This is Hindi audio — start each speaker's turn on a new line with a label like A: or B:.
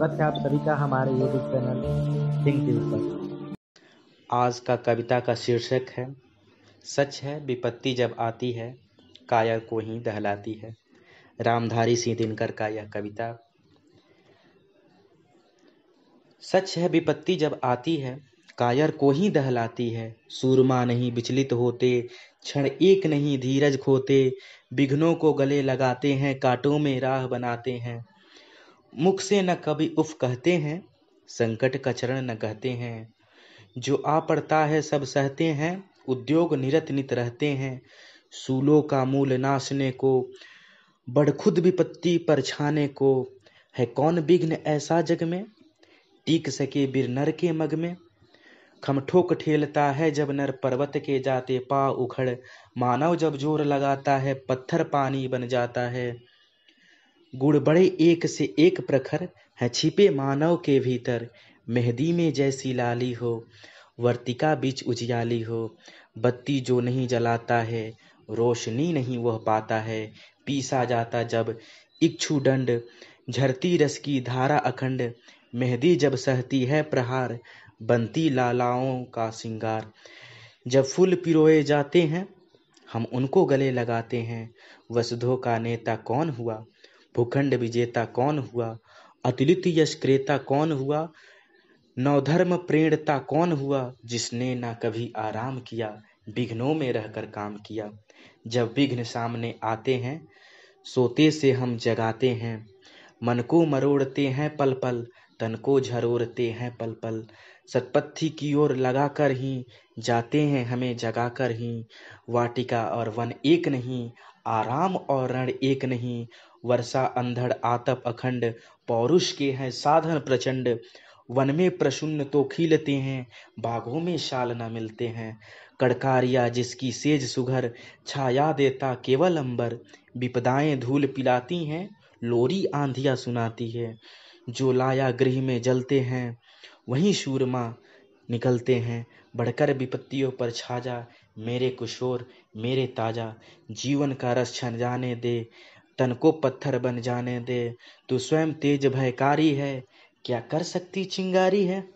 A: स्वागत है आप सभी का हमारे यूट्यूब चैनल थिंक ट्यूब पर आज का कविता का शीर्षक है सच है विपत्ति जब आती है कायर को ही दहलाती है रामधारी सिंह दिनकर का यह कविता सच है विपत्ति जब आती है कायर को ही दहलाती है सूरमा नहीं विचलित होते क्षण एक नहीं धीरज खोते विघ्नों को गले लगाते हैं कांटों में राह बनाते हैं मुख से न कभी उफ कहते हैं संकट का चरण न कहते हैं जो आ पड़ता है सब सहते हैं उद्योग निरत नित रहते हैं सूलों का मूल नाशने को बड़ खुद विपत्ति पर छाने को है कौन विघ्न ऐसा जग में टीक सके बिर नर के मग में खमठोक ठेलता है जब नर पर्वत के जाते पा उखड़ मानव जब जोर लगाता है पत्थर पानी बन जाता है गुण बड़े एक से एक प्रखर हैं छिपे मानव के भीतर मेहदी में जैसी लाली हो वर्तिका बीच उजियाली हो बत्ती जो नहीं जलाता है रोशनी नहीं वह पाता है पीसा जाता जब इच्छु दंड झरती रस की धारा अखंड मेहदी जब सहती है प्रहार बनती लालाओं का सिंगार जब फूल पिरोए जाते हैं हम उनको गले लगाते हैं वसुधो का नेता कौन हुआ भूखंड विजेता कौन हुआ अतुलित यश क्रेता कौन हुआ नवधर्म प्रेणता कौन हुआ जिसने ना कभी आराम किया विघ्नों में रहकर काम किया जब विघ्न सामने आते हैं सोते से हम जगाते हैं मन को मरोड़ते हैं पल पल तन को झरोरते हैं पल पल सतपत्थी की ओर लगा कर ही जाते हैं हमें जगाकर ही वाटिका और वन एक नहीं आराम और रण एक नहीं वर्षा अंधड़ आतप अखंड पौरुष के हैं साधन प्रचंड वन में प्रसुन्न तो खिलते हैं बाघों में शाल न मिलते हैं कड़कारिया जिसकी सेज सुघर छाया देता केवल अंबर विपदाएं धूल पिलाती हैं लोरी आंधिया सुनाती है जो लाया गृह में जलते हैं वहीं सूरमा निकलते हैं बढ़कर विपत्तियों पर छाजा मेरे कुशोर मेरे ताजा जीवन का रस छन जाने दे तन को पत्थर बन जाने दे तू स्वयं तेज भयकारी है क्या कर सकती चिंगारी है